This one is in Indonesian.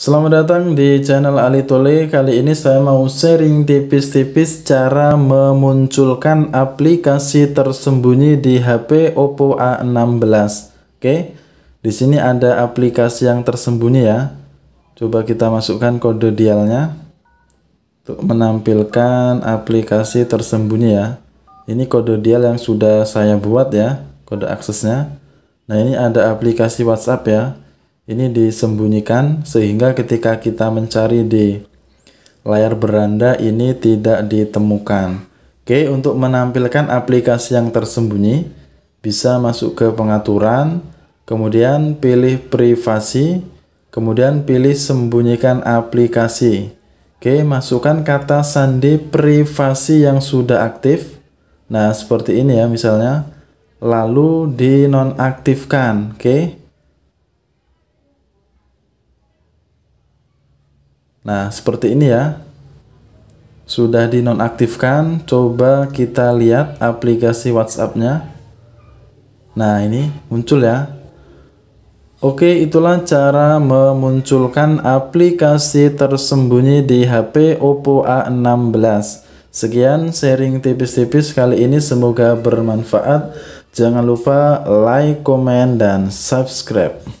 Selamat datang di channel Ali Tole. Kali ini saya mau sharing tipis-tipis cara memunculkan aplikasi tersembunyi di HP Oppo A16. Oke. Di sini ada aplikasi yang tersembunyi ya. Coba kita masukkan kode dialnya untuk menampilkan aplikasi tersembunyi ya. Ini kode dial yang sudah saya buat ya, kode aksesnya. Nah, ini ada aplikasi WhatsApp ya ini disembunyikan sehingga ketika kita mencari di layar beranda ini tidak ditemukan. Oke, untuk menampilkan aplikasi yang tersembunyi bisa masuk ke pengaturan, kemudian pilih privasi, kemudian pilih sembunyikan aplikasi. Oke, masukkan kata sandi privasi yang sudah aktif. Nah, seperti ini ya misalnya. Lalu dinonaktifkan, oke. Nah, seperti ini ya. Sudah dinonaktifkan, coba kita lihat aplikasi WhatsApp-nya. Nah, ini muncul ya. Oke, itulah cara memunculkan aplikasi tersembunyi di HP Oppo A16. Sekian sharing tipis-tipis kali ini semoga bermanfaat. Jangan lupa like, komen, dan subscribe.